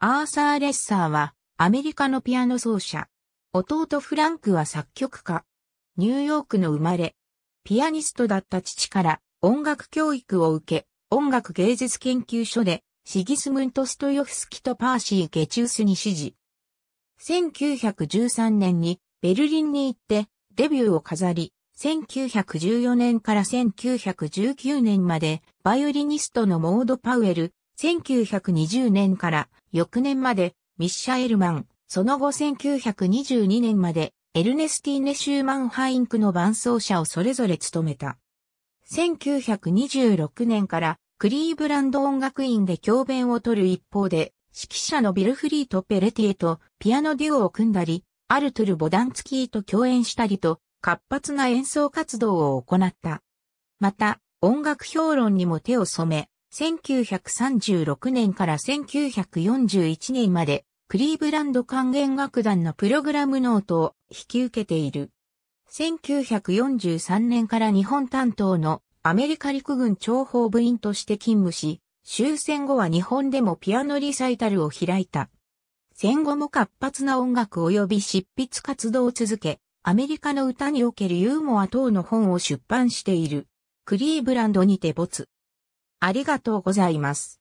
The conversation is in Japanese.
アーサー・レッサーはアメリカのピアノ奏者。弟フランクは作曲家。ニューヨークの生まれ。ピアニストだった父から音楽教育を受け、音楽芸術研究所でシギスムント・ストヨフスキとパーシー・ゲチウスに指示。1913年にベルリンに行ってデビューを飾り、1914年から1919年までバイオリニストのモード・パウエル、1920年から翌年までミッシャエルマン、その後1922年までエルネスティーネ・シューマンハインクの伴奏者をそれぞれ務めた。1926年からクリーブランド音楽院で教鞭を取る一方で、指揮者のビルフリート・ペレティエとピアノデュオを組んだり、アルトゥル・ボダンツキーと共演したりと、活発な演奏活動を行った。また、音楽評論にも手を染め、1936年から1941年まで、クリーブランド管弦楽団のプログラムノートを引き受けている。1943年から日本担当のアメリカ陸軍諜報部員として勤務し、終戦後は日本でもピアノリサイタルを開いた。戦後も活発な音楽及び執筆活動を続け、アメリカの歌におけるユーモア等の本を出版している。クリーブランドにて没。ありがとうございます。